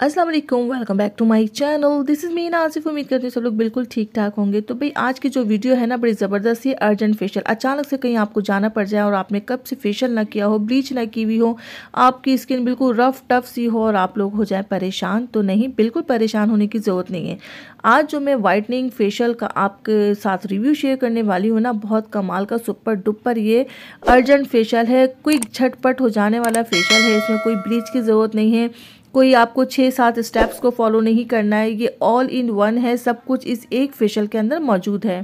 Aslam welcome back to my channel this is मीन आसिफ उम्मीद करती हूँ सब लोग बिल्कुल ठीक ठाक होंगे तो भाई आज की जो वीडियो है ना बड़ी ज़बरदस्त है अर्जेंट फेशियल अचानक से कहीं आपको जाना पड़ जाए और आपने कब से फेशियल ना किया हो ब्लीच ना की हुई हो आपकी स्किन बिल्कुल रफ टफ सी हो और आप लोग हो जाए परेशान तो नहीं बिल्कुल परेशान होने की ज़रूरत नहीं है आज जो मैं वाइटनिंग फेशियल का आपके साथ रिव्यू शेयर करने वाली हूँ ना बहुत कमाल का सुपर डुपर ये अर्जेंट फेशियल है क्विक झटपट हो जाने वाला फेशियल है इसमें कोई ब्लीच की ज़रूरत नहीं है कोई आपको छः सात स्टेप्स को फॉलो नहीं करना है ये ऑल इन वन है सब कुछ इस एक फेशियल के अंदर मौजूद है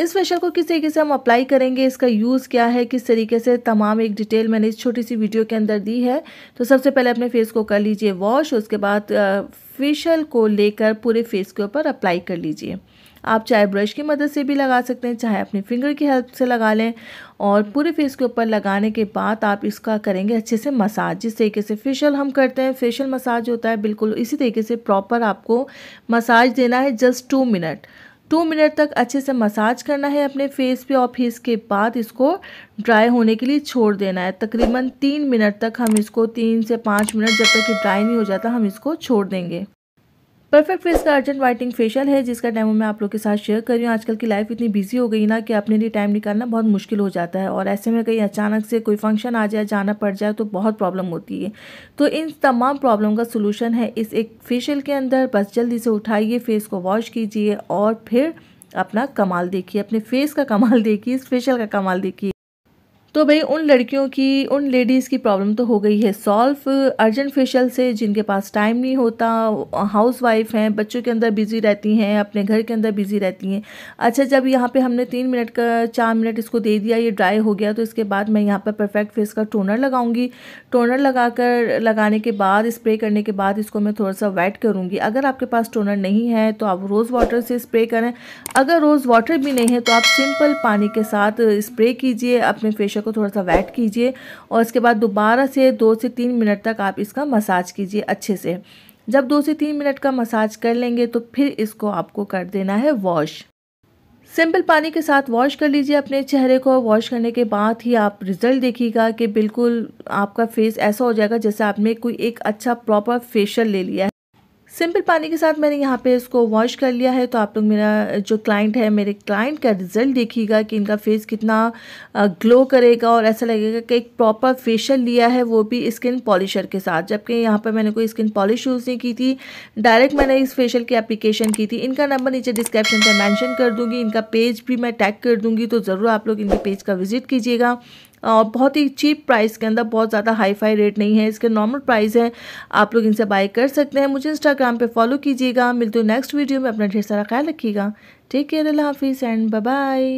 इस फेशियल को किस तरीके से हम अप्लाई करेंगे इसका यूज़ क्या है किस तरीके से तमाम एक डिटेल मैंने इस छोटी सी वीडियो के अंदर दी है तो सबसे पहले अपने फेस को कर लीजिए वॉश उसके बाद फेशियल को लेकर पूरे फेस के ऊपर अप्लाई कर लीजिए आप चाहे ब्रश की मदद से भी लगा सकते हैं चाहे अपने फिंगर की हेल्प से लगा लें और पूरे फेस के ऊपर लगाने के बाद आप इसका करेंगे अच्छे से मसाज जिस तरीके से फेशियल हम करते हैं फेशियल मसाज होता है बिल्कुल इसी तरीके से प्रॉपर आपको मसाज देना है just two minute two minute तक अच्छे से मसाज करना है अपने फेस पे और फिर इसके बाद इसको ड्राई होने के लिए छोड़ देना है तकरीबन तीन मिनट तक हम इसको तीन से पाँच मिनट जब तक ये ड्राई नहीं हो जाता हम इसको छोड़ देंगे परफेक्ट फेस का अर्जेंट वाइटिंग फेशियल है जिसका डेमो मैं आप लोगों के साथ शेयर कर रही हूँ आजकल की लाइफ इतनी बिजी हो गई ना कि अपने लिए टाइम निकालना बहुत मुश्किल हो जाता है और ऐसे में कहीं अचानक से कोई फंक्शन आ जाए जाना पड़ जाए तो बहुत प्रॉब्लम होती है तो इन तमाम प्रॉब्लम का सोल्यूशन है इस एक फेशियल के अंदर बस जल्दी से उठाइए फेस को वॉश कीजिए और फिर अपना कमाल देखिए अपने फेस का कमाल देखिए इस फेशियल का कमाल देखिए तो भाई उन लड़कियों की उन लेडीज़ की प्रॉब्लम तो हो गई है सॉल्व अर्जेंट फेशियल से जिनके पास टाइम नहीं होता हाउस वाइफ हैं बच्चों के अंदर बिज़ी रहती हैं अपने घर के अंदर बिज़ी रहती हैं अच्छा जब यहाँ पे हमने तीन मिनट का चार मिनट इसको दे दिया ये ड्राई हो गया तो इसके बाद मैं यहाँ पर परफेक्ट फेस का टोनर लगाऊंगी टोनर कर लगाने के बाद स्प्रे करने के बाद इसको मैं थोड़ा सा वेट करूँगी अगर आपके पास टोनर नहीं है तो आप रोज़ वाटर से स्प्रे करें अगर रोज़ वाटर भी नहीं है तो आप सिंपल पानी के साथ स्प्रे कीजिए अपने फेशियल को थोड़ा सा वेट कीजिए और उसके बाद दोबारा से दो से तीन मिनट तक आप इसका मसाज कीजिए अच्छे से जब दो से तीन मिनट का मसाज कर लेंगे तो फिर इसको आपको कर देना है वॉश सिंपल पानी के साथ वॉश कर लीजिए अपने चेहरे को वॉश करने के बाद ही आप रिज़ल्ट देखिएगा कि बिल्कुल आपका फेस ऐसा हो जाएगा जैसे आपने कोई एक अच्छा प्रॉपर फेशियल ले लिया है सिंपल पानी के साथ मैंने यहाँ पे इसको वॉश कर लिया है तो आप लोग मेरा जो क्लाइंट है मेरे क्लाइंट का रिजल्ट देखिएगा कि इनका फेस कितना ग्लो करेगा और ऐसा लगेगा कि एक प्रॉपर फेशियल लिया है वो भी स्किन पॉलिशर के साथ जबकि यहाँ पर मैंने कोई स्किन पॉलिश यूज़ नहीं की थी डायरेक्ट मैंने इस फेशियल की एप्लीकेशन की थी इनका नंबर नीचे डिस्क्रिप्शन पर मैंशन कर दूँगी इनका पेज भी मैं टैग कर दूँगी तो ज़रूर आप लोग इनके पेज का विजिट कीजिएगा और बहुत ही चीप प्राइस के अंदर बहुत ज़्यादा हाई फाई रेट नहीं है इसके नॉर्मल प्राइस हैं आप लोग इनसे बाई कर सकते हैं मुझे इंस्टाग्राम पर फॉलो कीजिएगा मिलते हो नेक्स्ट वीडियो में अपना ढेर सारा ख्याल रखिएगा टेक केयर अल्लाह हाफिज़ एंड बाय